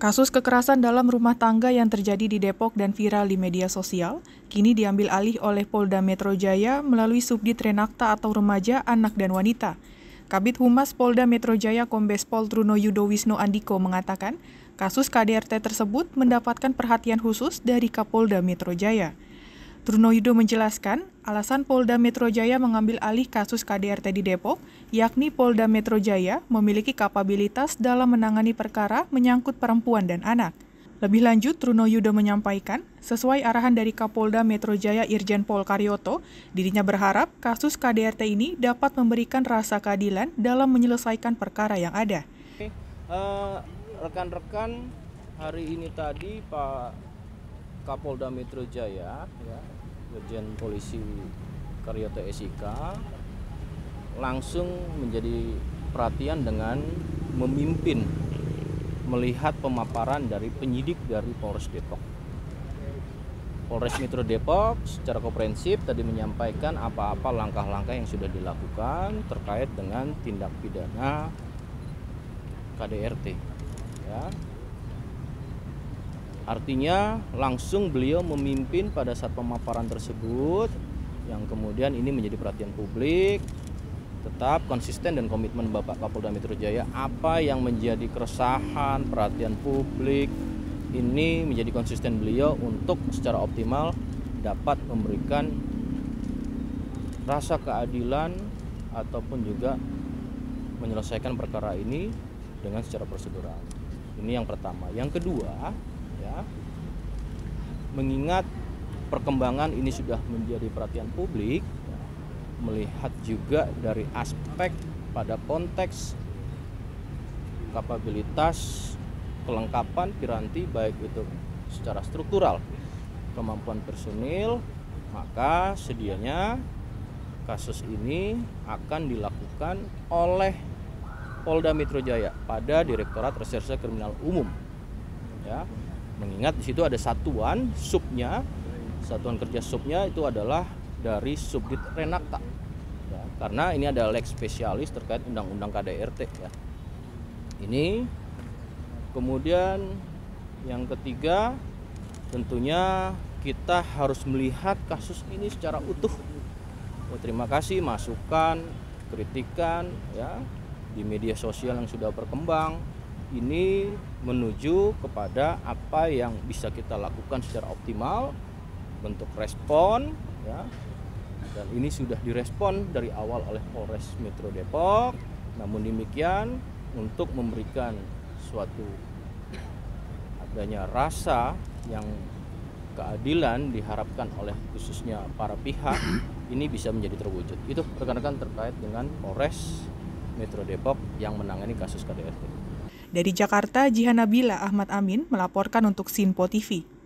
Kasus kekerasan dalam rumah tangga yang terjadi di Depok dan viral di media sosial kini diambil alih oleh Polda Metro Jaya melalui Subdit Renakta atau Remaja, Anak dan Wanita. Kabit Humas Polda Metro Jaya Kombes Pol Truno Yudo Wisnu Andiko mengatakan, kasus KDRT tersebut mendapatkan perhatian khusus dari Kapolda Metro Jaya. Truno Yudo menjelaskan, alasan Polda Metro Jaya mengambil alih kasus KDRT di Depok, yakni Polda Metro Jaya memiliki kapabilitas dalam menangani perkara menyangkut perempuan dan anak. Lebih lanjut, Truno Yudo menyampaikan, sesuai arahan dari Kapolda Metro Jaya Irjen Pol Karyoto, dirinya berharap kasus KDRT ini dapat memberikan rasa keadilan dalam menyelesaikan perkara yang ada. Eh, rekan-rekan, uh, hari ini tadi Pak Kapolda Metro Jaya ya Polisi Karyoto TSIK langsung menjadi perhatian dengan memimpin melihat pemaparan dari penyidik dari Polres Depok. Polres Metro Depok secara komprehensif tadi menyampaikan apa-apa langkah-langkah yang sudah dilakukan terkait dengan tindak pidana KDRT. Ya, Artinya langsung beliau memimpin pada saat pemaparan tersebut yang kemudian ini menjadi perhatian publik. Tetap konsisten dan komitmen Bapak Kapolda Metro Jaya apa yang menjadi keresahan perhatian publik ini menjadi konsisten beliau untuk secara optimal dapat memberikan rasa keadilan ataupun juga menyelesaikan perkara ini dengan secara prosedural. Ini yang pertama. Yang kedua, ya. Mengingat perkembangan ini sudah menjadi perhatian publik, ya, melihat juga dari aspek pada konteks kapabilitas kelengkapan piranti baik itu secara struktural kemampuan personil maka sedianya kasus ini akan dilakukan oleh Polda Metro Jaya pada Direktorat Reserse Kriminal Umum ya Mengingat di situ ada satuan subnya, satuan kerja subnya itu adalah dari subdit Renakta. Ya, karena ini ada lex spesialis terkait undang-undang KDRT ya. Ini kemudian yang ketiga tentunya kita harus melihat kasus ini secara utuh. Oh, terima kasih masukan, kritikan ya di media sosial yang sudah berkembang ini menuju kepada apa yang bisa kita lakukan secara optimal bentuk respon ya dan ini sudah direspon dari awal oleh Polres Metro Depok namun demikian untuk memberikan suatu adanya rasa yang keadilan diharapkan oleh khususnya para pihak ini bisa menjadi terwujud itu rekan-rekan terkait dengan Polres Metro Depok yang menangani kasus KDRT. Dari Jakarta, Jihan Nabila Ahmad Amin melaporkan untuk Sinpo TV.